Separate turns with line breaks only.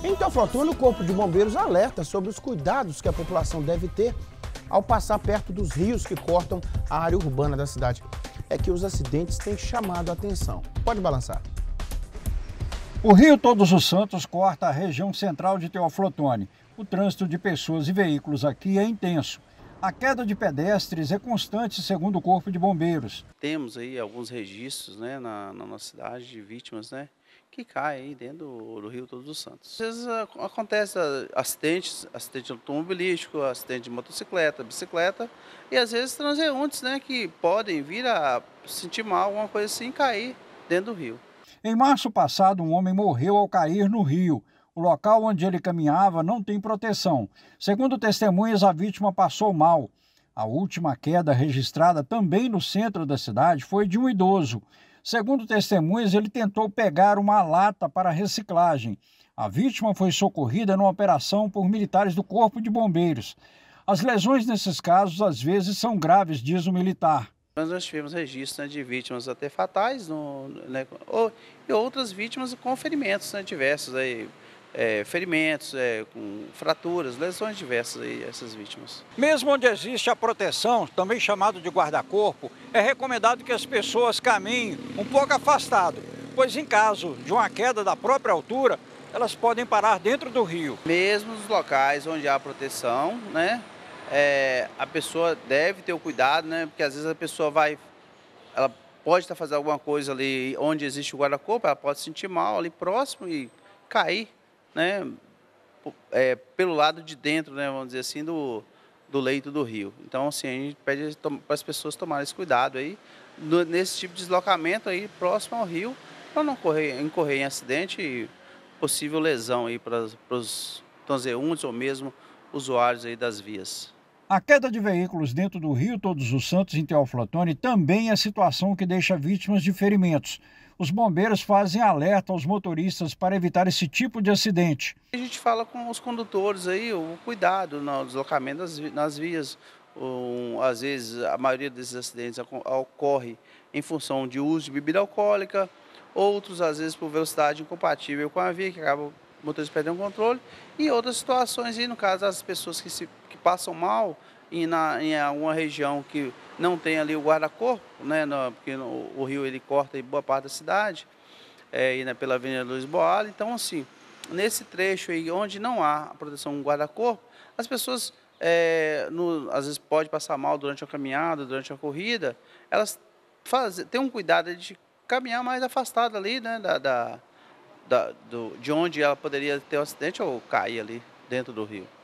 Em então, Teoflotone, o Corpo de Bombeiros alerta sobre os cuidados que a população deve ter ao passar perto dos rios que cortam a área urbana da cidade. É que os acidentes têm chamado a atenção. Pode balançar.
O Rio Todos os Santos corta a região central de Teoflotone. O trânsito de pessoas e veículos aqui é intenso. A queda de pedestres é constante, segundo o Corpo de Bombeiros.
Temos aí alguns registros né, na, na nossa cidade de vítimas né, que cai aí dentro do, Rio Todos os Santos. Às vezes acontece ah, acidentes, acidente automobilístico, acidente de motocicleta, bicicleta, e às vezes transeuntes, né, que podem vir a sentir mal, alguma coisa assim, cair dentro do rio.
Em março passado, um homem morreu ao cair no rio. O local onde ele caminhava não tem proteção. Segundo testemunhas, a vítima passou mal. A última queda registrada também no centro da cidade foi de um idoso. Segundo testemunhas, ele tentou pegar uma lata para reciclagem. A vítima foi socorrida numa operação por militares do Corpo de Bombeiros. As lesões nesses casos às vezes são graves, diz o militar.
Mas nós tivemos registro né, de vítimas até fatais no, né, ou, e outras vítimas com ferimentos né, diversos. Aí, é, ferimentos, é, com fraturas, lesões diversas aí, essas vítimas.
Mesmo onde existe a proteção, também chamado de guarda-corpo, é recomendado que as pessoas caminhem um pouco afastado, pois em caso de uma queda da própria altura, elas podem
parar dentro do rio. Mesmo nos locais onde há proteção, né, é, a pessoa deve ter o cuidado, né, porque às vezes a pessoa vai, ela pode estar fazendo alguma coisa ali onde existe o guarda-corpo, ela pode se sentir mal ali próximo e cair né, é, pelo lado de dentro, né, vamos dizer assim, do, do leito do rio. Então, assim, a gente pede para as pessoas tomarem esse cuidado aí, no, nesse tipo de deslocamento aí próximo ao rio, para não correr, incorrer em acidente e possível lesão aí para, os transeuntes ou mesmo usuários aí das vias.
A queda de veículos dentro do Rio Todos os Santos em Teoflotone também é situação que deixa vítimas de ferimentos. Os bombeiros fazem alerta aos motoristas para evitar esse tipo de acidente.
A gente fala com os condutores aí, o cuidado no deslocamento nas vias. às vezes, a maioria desses acidentes ocorre em função de uso de bebida alcoólica, outros, às vezes, por velocidade incompatível com a via, que acaba o motorista perdendo o controle, e outras situações, e no caso, as pessoas que se passam mal e na, em alguma região que não tem ali o guarda-corpo, né, porque no, o rio ele corta boa parte da cidade, é, e, né, pela Avenida Luiz Boal. Então, assim, nesse trecho aí onde não há a proteção guarda-corpo, as pessoas é, no, às vezes pode passar mal durante a caminhada, durante a corrida, elas faz, têm um cuidado de caminhar mais afastado ali, né, da, da, da do, de onde ela poderia ter um acidente ou cair ali dentro do rio.